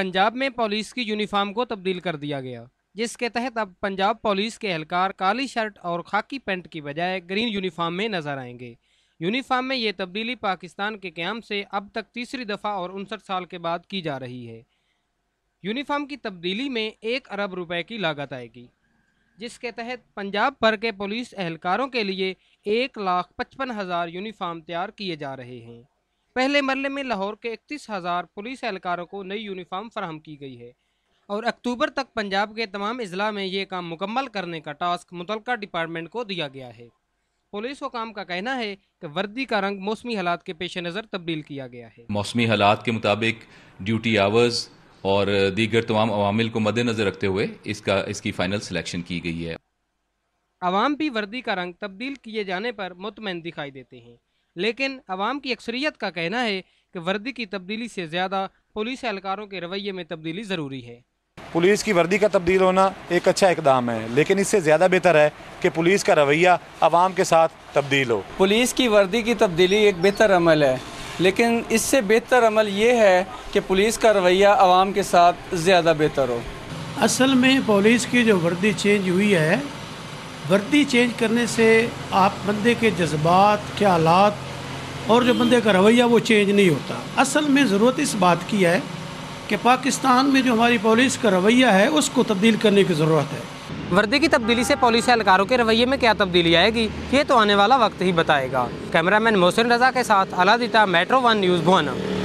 پنجاب میں پولیس کی یونیفارم کو تبدیل کر دیا گیا جس کے تحت اب پنجاب پولیس کے اہلکار کالی شرٹ اور خاکی پینٹ کی بجائے گرین یونیفارم میں نظر آئیں گے یونیفارم میں یہ تبدیلی پاکستان کے قیام سے اب تک تیسری دفعہ اور انسٹھ سال کے بعد کی جا رہی ہے یونیفارم کی تبدیلی میں ایک ارب روپے کی لاگت آئے گی جس کے تحت پنجاب بھر کے پولیس اہلکاروں کے لیے ایک لاکھ پچپن ہزار یونیفارم تیار کیے جا رہے ہیں پہلے مرلے میں لاہور کے اکتیس ہزار پولیس اہلکاروں کو نئی یونیفارم فراہم کی گئی ہے اور اکتوبر تک پنجاب کے تمام اضلاع میں یہ کام مکمل کرنے کا ٹاسک متعلقہ ڈپارٹمنٹ کو دیا گیا ہے پولیس حکام کا کہنا ہے کہ وردی کا رنگ موسمی حالات کے پیش نظر تبدیل کیا گیا ہے موسمی حالات کے مطابق ڈیوٹی آورز اور دیگر تمام عوامل کو مد نظر رکھتے ہوئے اس کا اس کی فائنل سلیکشن کی گئی ہے عوام بھی وردی کا رنگ تبدیل کیے جانے پر مطمئن دکھائی دیتے ہیں لیکن عوام کی اکثریت کا کہنا ہے کہ وردی کی تبدیلی سے زیادہ پولیس اہلکاروں کے رویے میں تبدیلی ضروری ہے پولیس کی وردی کا تبدیل ہونا ایک اچھا اقدام ہے لیکن اس سے زیادہ بہتر ہے کہ پولیس کا رویہ عوام کے ساتھ تبدیل ہو پولیس کی وردی کی تبدیلی ایک بہتر عمل ہے لیکن اس سے بہتر عمل یہ ہے کہ پولیس کا رویہ عوام کے ساتھ زیادہ بہتر ہو اصل میں پولیس کی جو وردی چینج ہوئی ہے وردی چینج کرنے سے آپ بندے کے جذبات کے آلات اور جو بندے کا رویہ وہ چینج نہیں ہوتا اصل میں ضرورت اس بات کی ہے کہ پاکستان میں جو ہماری پولیس کا رویہ ہے اس کو تبدیل کرنے کی ضرورت ہے وردی کی تبدیلی سے پولیس اہلکاروں کے رویے میں کیا تبدیلی آئے گی یہ تو آنے والا وقت ہی بتائے گا کیمرہ مین محسن رضا کے ساتھ الادیتا میٹرو ون نیوز بھوانا